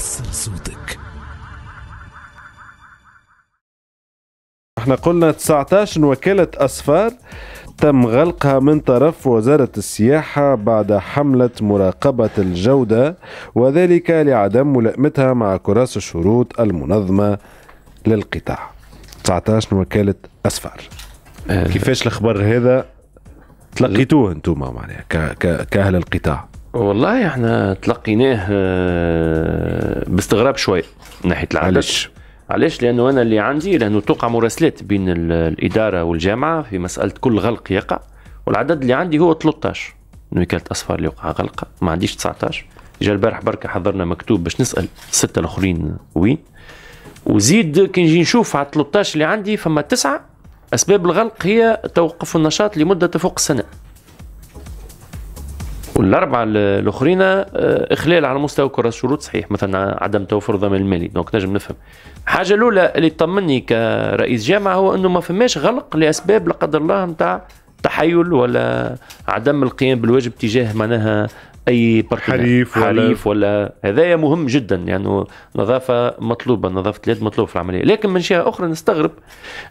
وصل صوتك احنا قلنا 19 وكالة أسفار تم غلقها من طرف وزارة السياحة بعد حملة مراقبة الجودة وذلك لعدم ملائمتها مع كراس الشروط المنظمة للقطاع 19 وكالة أسفار آه. كيفاش الخبر هذا تلقيتوه انتم معناها كاهل القطاع والله احنا تلقيناه آه، باستغراب شويه ناحيه العدد علاش؟ علاش لانه انا اللي عندي لانه توقع مراسلات بين الاداره والجامعه في مساله كل غلق يقع والعدد اللي عندي هو 13 وكاله اصفار اللي وقع غلقه ما عنديش 19 جا البارح بركه حضرنا مكتوب باش نسال السته الاخرين وين وزيد كي نجي نشوف على 13 اللي عندي فما تسعه اسباب الغلق هي توقف النشاط لمده تفوق السنه والاربعه الاخرين آه، اخلال على مستوى كره الشروط صحيح مثلا عدم توفر ضمان المالي دونك نجم نفهم الحاجه الاولى اللي تطمني كرئيس جامعه هو انه ما فماش غلق لاسباب لا قدر الله نتاع تحيل ولا عدم القيام بالواجب تجاه معناها اي يعني. حليف ولا حليف ولا هذايا مهم جدا يعني نظافه مطلوبه نظافه اليد مطلوبه في العمليه لكن من جهه اخرى نستغرب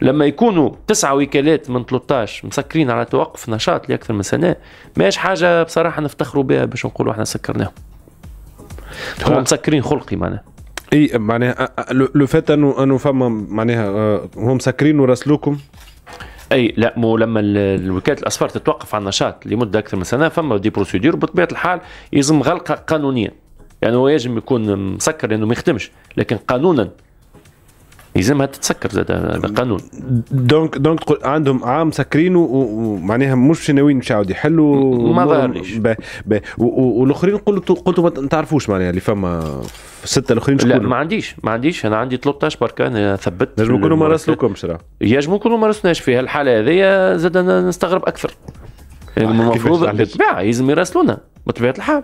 لما يكونوا تسعه وكالات من 13 مسكرين على توقف نشاط لاكثر من سنه ماش حاجه بصراحه نفتخروا بها باش نقولوا احنا سكرناهم هم آه. مسكرين خلقي معناها اي معناها آه، آه، لو فات انه انه فما معناها هم مسكرين وراسلوكم اي لا مو لما الوكاله الاسفار تتوقف عن النشاط لمده اكثر من سنه فما دي بروسيدور بطبيعه الحال يلزم غلقه قانونيا يعني هو يجب يكون مسكر لانه ما يخدمش لكن قانونا يلزمها تتسكر زاد هذا قانون دونك دونك تقول عندهم عام مسكرينه ومعناها مش ناويين مش عاود يحلوا ما ظهرليش والاخرين قلتوا قلتوا ما تعرفوش معناها اللي فما سته الاخرين لا ما عنديش ما عنديش انا عندي 13 بركه انا ثبت نجم يكونوا ما راسلوكمش يجم يكونوا ما راسلناش في هالحاله هذيا زاد انا نستغرب اكثر آه، المفروض بالطبيعه لازم يراسلونا بطبيعه الحال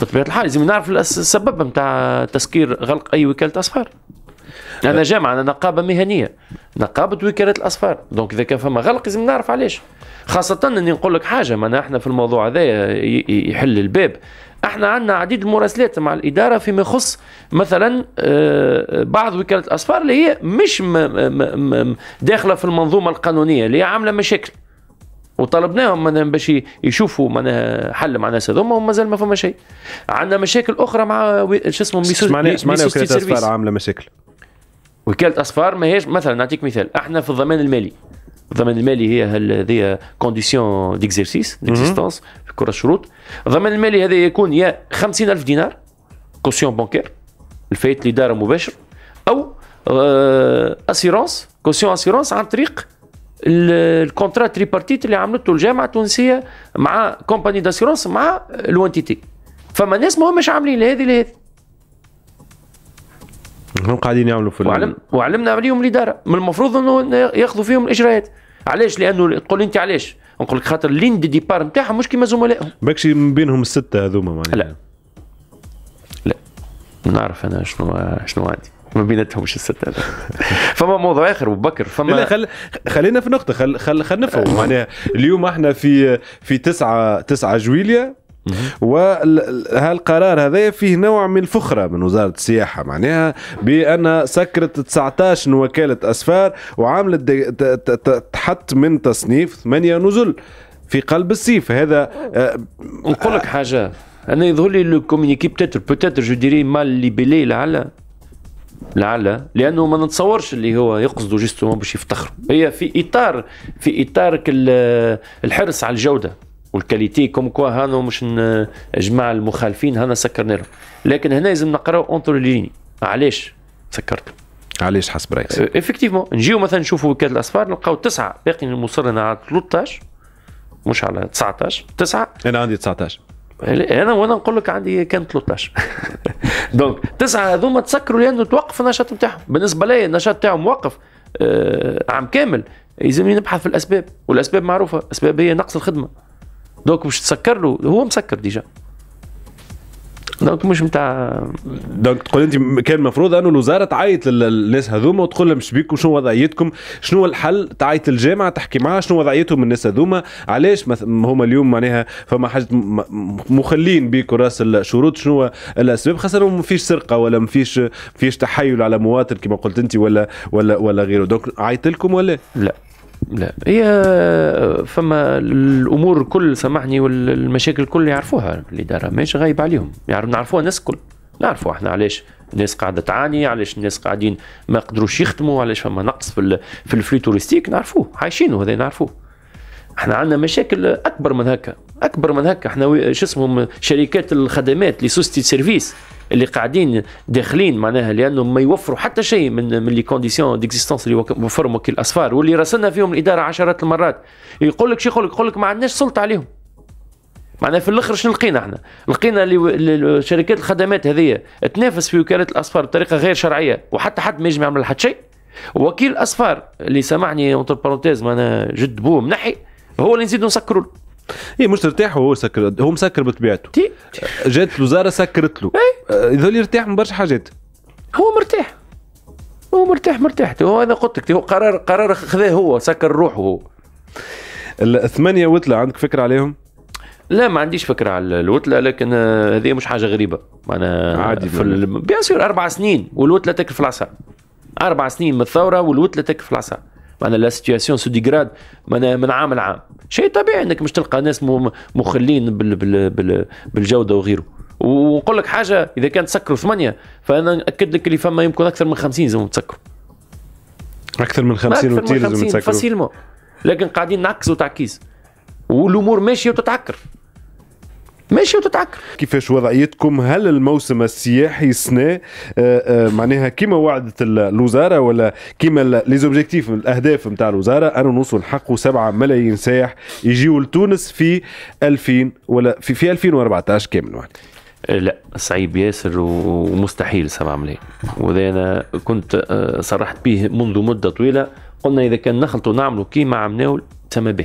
بطبيعه الحال لازم نعرف السبب نتاع تسكير غلق اي وكاله اسفار انا جامعه انا نقابه مهنيه نقابه وكاله الاصفار دونك اذا كان فما غلق لازم نعرف علاش خاصه اني نقول لك حاجه ما احنا في الموضوع هذا يحل الباب احنا عندنا عديد المراسلات مع الاداره فيما يخص مثلا آه، بعض وكاله الاصفار اللي هي مش داخله في المنظومه القانونيه اللي هي عامله مشاكل وطلبناهم معناها باش يشوفوا معناها حل مع الناس هذوما ومازال ما فما شيء عندنا مشاكل اخرى مع شو اسمه ميسوس معناها معناها وكاله الاصفار عامله مشاكل وكاله اسفار ماهيش مثلا نعطيك مثال احنا في الضمان المالي الضمان المالي هي هذه كونديسيون ديكزيرسيس ديكزيستونس في كره الشروط الضمان المالي هذا يكون يا 50000 دينار كوسيون بانكير الفايت لاداره مباشر او اسيرونس آه، كوسيون اسيرونس عن طريق الكونترا تريبارتيت اللي عملته الجامعه التونسيه مع كومباني داسيرونس مع الوانتيتي فما ناس همش عاملين لهذه لهذه هم قاعدين يعملوا في وعلم وعلمنا عليهم الاداره من المفروض انه ياخذوا فيهم الاجراءات علاش لانه تقول انت علاش نقول لك خاطر لين دي ديبار نتاعهم مش كيما زملائهم ماكش من بينهم السته هذوما معناها لا لا نعرف انا شنو شنو عندي ما بيناتهم مش الستة فما موضوع اخر وبكر فما لا خل... خلينا في نقطه خل خل, خل نفهم آه. معناها اليوم احنا في في 9 9 جويليا وهالقرار هذا فيه نوع من الفخرة من وزارة السياحة معناها بأن سكرت 19 وكالة أسفار وعملت تحت من تصنيف ثمانية نزل في قلب الصيف هذا آه، نقول لك حاجة أنا يظهر لي لو كومينيكي بتاتر بتاتر جو ديري مال ليبيلي لعل لعل لانه ما نتصورش اللي هو يقصده جيستومون باش يفتخروا هي في اطار في اطار الحرص على الجوده والكاليتي كوم كوا هانو مش نجمع المخالفين هانا سكرنا لهم لكن هنا لازم نقراو اونتر ليني علاش سكرتهم علاش حسب رايك؟ أه، افكتيفمون نجيو مثلا نشوفوا وكاله الاصفار نلقاو تسعه باقي مصرنا على 13 مش على 19 تسعه انا عندي 19 انا وانا نقول لك عندي كان 13 دونك تسعه هذوما تسكروا لانه توقف النشاط نتاعهم بالنسبه لي النشاط نتاعهم موقف آه عام كامل يلزمني نبحث في الاسباب والاسباب معروفه اسباب هي نقص الخدمه دونك باش تسكر له هو مسكر ديجا دونك مش نتاع دونك تقول انت كان المفروض انه الوزاره تعيط للناس هذوما وتقول لهم شبيكم شنو وضعيتكم شنو الحل تعيط للجامعه تحكي معها شنو وضعيتهم الناس هذوما علاش هما اليوم معناها فما حاجه مخلين بيك راس الشروط شنو الاسباب خاصه ما فيش سرقه ولا ما فيش فيش تحايل على مواطن كما قلت انت ولا ولا ولا غيره دونك عيط لكم ولا لا لا هي فما الامور الكل سامحني والمشاكل الكل يعرفوها الاداره ماشي غايب عليهم يعرف نعرفوها الناس الكل نعرفوا احنا علاش الناس قاعده تعاني علاش الناس قاعدين ما قدروش يخدموا علاش فما نقص في في الفلي توريستيك نعرفوه عايشينه هذا نعرفوه احنا عندنا مشاكل اكبر من هكا اكبر من هكا احنا شو اسمهم شركات الخدمات لي سوستي سيرفيس اللي قاعدين داخلين معناها لانهم ما يوفروا حتى شيء من من لي كونديسيون ديكزيستونس اللي وفرهم وكيل الاسفار واللي راسلنا فيهم الاداره عشرات المرات يقول لك شو يقول لك يقول لك ما عندناش سلطه عليهم معناها في الاخر شنو لقينا احنا؟ لقينا اللي شركات الخدمات هذه تنافس في وكاله الاسفار بطريقه غير شرعيه وحتى حد ما يجي يعمل حتى شيء وكيل الاسفار اللي سامحني اونتر بارونتيز معناها جد بوه منحي هو اللي نزيدو نسكروا له اي مش ترتاح وهو سكر هو مسكر بطبيعته جات الوزاره سكرت له يظل إيه. آه، يرتاح من برشا حاجات هو مرتاح هو مرتاح مرتاح هو هذا قلت لك هو قرار قرار خذاه هو سكر روحه هو الثمانيه وتله عندك فكره عليهم؟ لا ما عنديش فكره على الوتله لكن هذه مش حاجه غريبه معناها عادي في بيان سور اربع سنين والوتله في العصا اربع سنين من الثوره والوتله في العصا معناها لا سيتياسيون سو ديغراد من عام لعام شيء طبيعي انك مش تلقى ناس مخلين بال بال بال بالجوده وغيره ونقول لك حاجه اذا كان تسكروا ثمانيه فانا ناكد لك اللي فما يمكن اكثر من 50 لازم تسكروا اكثر من 50 وتير لازم تسكروا فاسيلمون لكن قاعدين نعكسوا تعكيس والامور ماشيه وتتعكر ماشي وتتعكر كيفاش وضعيتكم هل الموسم السياحي سنة آه، آه، معناها كما وعدت الوزاره ولا كما ليزوبجيكتيف الاهداف نتاع الوزاره انه نوصل حقه 7 ملايين سائح يجيو لتونس في 2000 ولا في في 2014 كامل واحد آه، لا صعيب ياسر ومستحيل 7 ملايين وذا انا كنت صرحت به منذ مده طويله قلنا اذا كان نخلطوا نعملوا كيما عملناو سما به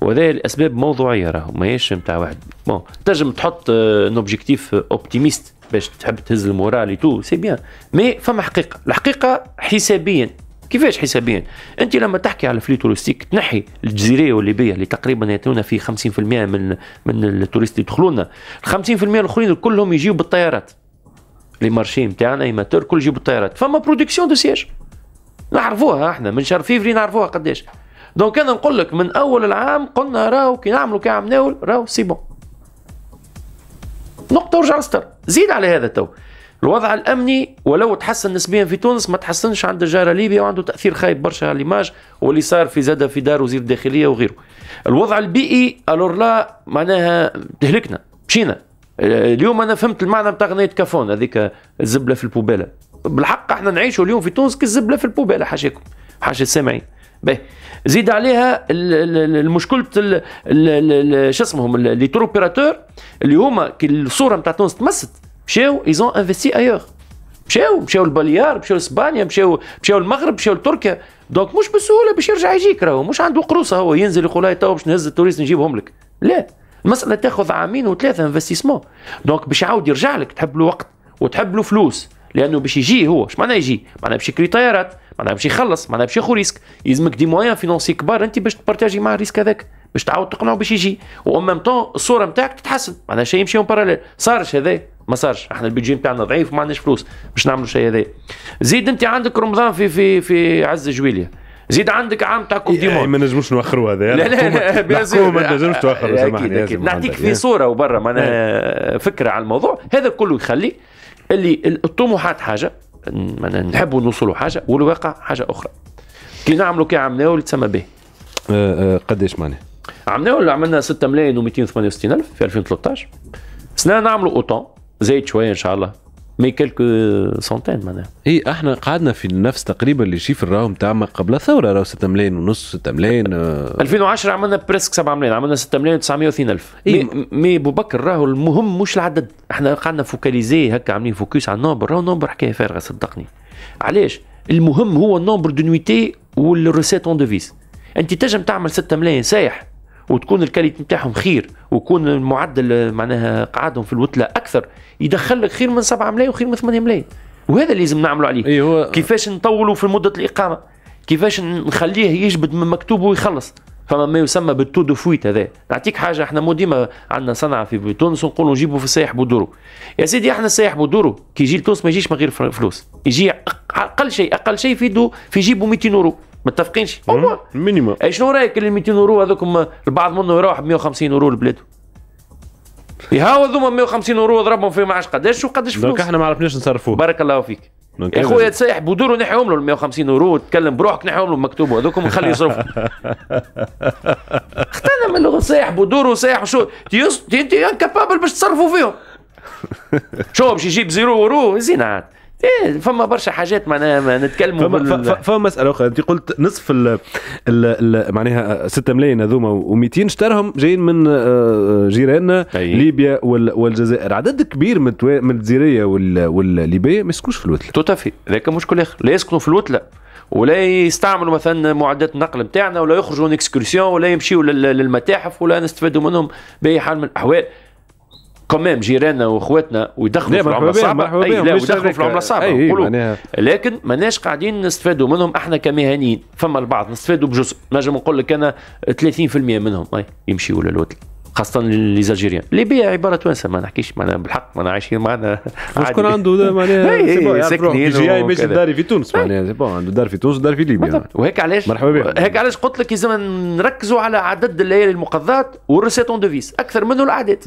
وهذا الاسباب موضوعيه راهو ماهيش نتاع واحد بون تنجم تحط ان اوبجيكتيف اوبتيميست باش تحب تهز المورال تو سي بيان مي فما حقيقه الحقيقه حسابيا كيفاش حسابيا انت لما تحكي على فلي تورستيك تنحي الجزيريه والليبيه اللي تقريبا ياتونا في 50% من من التوريست اللي يدخلونا 50% الاخرين كلهم يجيو بالطيارات لي مارشي نتاعنا اي ماتور كل يجيو بالطيارات فما برودكسيون دو سياج نعرفوها احنا من شهر فيفري نعرفوها قداش دونك انا نقول لك من اول العام قلنا راهو كي نعملوا كي عم ناول راهو سي بون نقطة ورجع لستر زيد على هذا تو الوضع الامني ولو تحسن نسبيا في تونس ما تحسنش عند الجاره ليبيا وعنده تاثير خايب برشا على ليماج واللي صار في زاده في دار وزير الداخليه وغيره. الوضع البيئي الور لا معناها تهلكنا مشينا اليوم انا فهمت المعنى بتاع اغنيه كافون هذيك الزبله في البوباله بالحق احنا نعيشوا اليوم في تونس كالزبله في البوباله حاشاكم حاشا السامعين باهي زيد عليها المشكلة شو اسمهم لي تور اوبيراتور اللي هما كي الصورة نتاع تونس تمست مشاو ايزون انفستي ايور مشاو مشاو لباليار مشاو لاسبانيا مشاو مشاو المغرب مشاو لتركيا دونك مش بالسهوله باش يرجع يجيك راهو مش عنده قروصه هو ينزل يقول هاي تو باش نهز التوريست نجيبهم لك لا المساله تاخذ عامين وثلاثه انفستيسمون دونك باش يعاود يرجع لك تحب له وقت وتحب له فلوس لانه باش يجي هو اش معناه يجي معناه باش يكري طيارات معناها باش يخلص معناها باش ياخذ ريسك يلزمك دي موان فينونسي كبار انت باش تبارتاجي مع الريسك هذاك باش تعاود تقنعه باش يجي وامام طون الصوره نتاعك تتحسن معناها شيء يمشي باراليل صارش هذا ما صارش احنا البيجي نتاعنا ضعيف ما عندناش فلوس باش نعملوا شيء هذا زيد انت عندك رمضان في في في عز جويليه زيد عندك عام تاع كوب دي إيه، إيه، ما نجموش نوخروا هذا لا لا لا ما نجمش توخر سامحني نعطيك في صوره وبرا معناها نعم. فكره على الموضوع هذا كله يخلي اللي الطموحات حاجه نحبوا نوصلوا حاجه والواقع حاجه اخرى كي نعملوا كي عملناه اللي تسمى به أه، أه، قداش معناها؟ عملناه عملنا 6 ملايين و268 الف في 2013 سنه نعملوا اوتون زايد شويه ان شاء الله مي كلكو سنتين معناها اي احنا قعدنا في نفس تقريبا اللي شيف راهو نتاع ما قبل الثوره راهو 6 ملايين ونص 6 ملايين 2010 آه. عملنا بريسك 7 ملايين عملنا 6 ملايين و930 الف اي مي بكر راهو المهم مش العدد احنا قعدنا فوكاليزي هكا عاملين فوكس على النومبر راهو نومبر حكايه فارغه صدقني علاش المهم هو النومبر دو نويتي والريسيت اون ديفيز انت تنجم تعمل 6 ملايين سايح وتكون الكاليتي نتاعهم خير ويكون المعدل معناها قعدهم في الوتله اكثر يدخل لك خير من 7 ملايين وخير من 8 ملايين وهذا اللي لازم نعملوا عليه أيوة. كيفاش نطولوا في مده الاقامه كيفاش نخليه يجبد من مكتوبه ويخلص فما ما يسمى بالتو دو فويت هذا نعطيك حاجه احنا مو ديما عندنا صنعه في تونس ونقولوا نجيبوا في السياح بودورو يا سيدي احنا السياح بودورو كي يجي لتونس ما يجيش من غير فلوس يجي اقل شيء اقل شيء في دو في جيبه 200 يورو متفقينش مينيموم شنو رايك اللي 200 اورو هذوكم البعض منهم يروح ب 150 اورو لبلاده هاو هذوما 150 اورو ضربهم في معاش قداش وقداش فلوس دونك احنا ما عرفناش نصرفوه بارك الله فيك يا خويا تسيح بودور ونحيهم له 150 اورو تكلم بروحك نحيهم له مكتوب هذوكم نخلي يصرف اختنا من لغه سايح بودور وسايح وشو انت انت كابابل باش تصرفوا فيهم شو باش يجيب زيرو اورو زين عاد ايه فما برشا حاجات معناها ما نتكلموا فما, بال... فما مساله اخرى انت قلت نصف ال ال معناها 6 ملايين هذوما و200 اشترهم جايين من آه، آه، جيراننا أيه. ليبيا والجزائر عدد كبير من من الجزيريه والليبيه ما يسكنوش في الوتله توتافي ذاك مشكل اخر لا يسكنوا في الوتله ولا يستعملوا مثلا معدات النقل نتاعنا ولا يخرجوا اكسكورسيون ولا يمشيوا للمتاحف ولا نستفادوا منهم باي حال من الاحوال كوميم جيراننا واخواتنا ويدخلوا إيه، في العمله الصعبه اي لا ويدخلوا في العمله الصعبه نقولوا لكن ماناش قاعدين نستفادوا منهم احنا كمهنيين فما البعض نستفادوا بجزء نجم نقول لك انا 30% منهم اي يمشيوا للوتل خاصة ليزالجيريان ليبيا عبارة توانسة ما نحكيش معنا بالحق معنا عايشين معنا شكون عنده معناها ساكنين جاي ماشي داري في تونس معناها بون عنده دار في تونس ودار في ليبيا وهيك علاش مرحبا بك هيك علاش قلت لك لازم نركزوا على عدد الليالي المقضات والريسيتون دوفيس أكثر منه الأعداد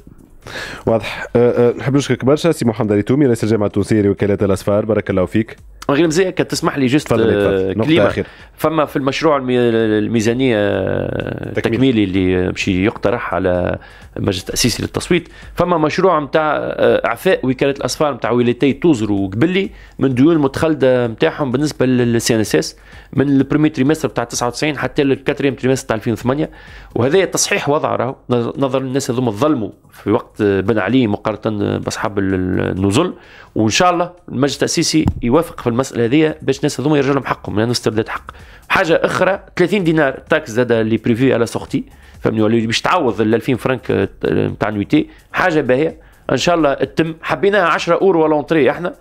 واضح أه، أه، نحب نشكرك برشا سي محمد تومي رئيس الجامعه التونسيه لوكاله الاسفار بارك الله فيك مزيان كانت تسمح لي جست آه، كلمه فما في المشروع الميزانيه التكميلي آه، اللي مش يقترح على مجلس التاسيسي للتصويت فما مشروع نتاع آه، اعفاء وكاله الاصفار نتاع ولايتي توزر وقبلي من ديون متخلده نتاعهم بالنسبه للسي ان اس اس من البريمي تريمستر بتاع 99 حتى للكاتريم تريمستر بتاع 2008 وهذا تصحيح وضع راهو نظر الناس هذوما ظلموا في وقت بن علي مقارنه باصحاب النزل وان شاء الله المجلس التاسيسي يوافق في المساله هذه باش الناس هذوما يرجع لهم حقهم لانه استرداد حق حاجه اخرى 30 دينار تاكس زاد اللي بريفي على سورتي فهمني ولا باش تعوض ال 2000 فرنك نتاع آه، نويتي حاجه باهيه ان شاء الله تتم حبيناها 10 اورو لونتري احنا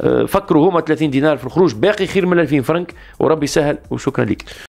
آه، فكروا هما 30 دينار في الخروج باقي خير من 2000 فرنك وربي يسهل وشكرا لك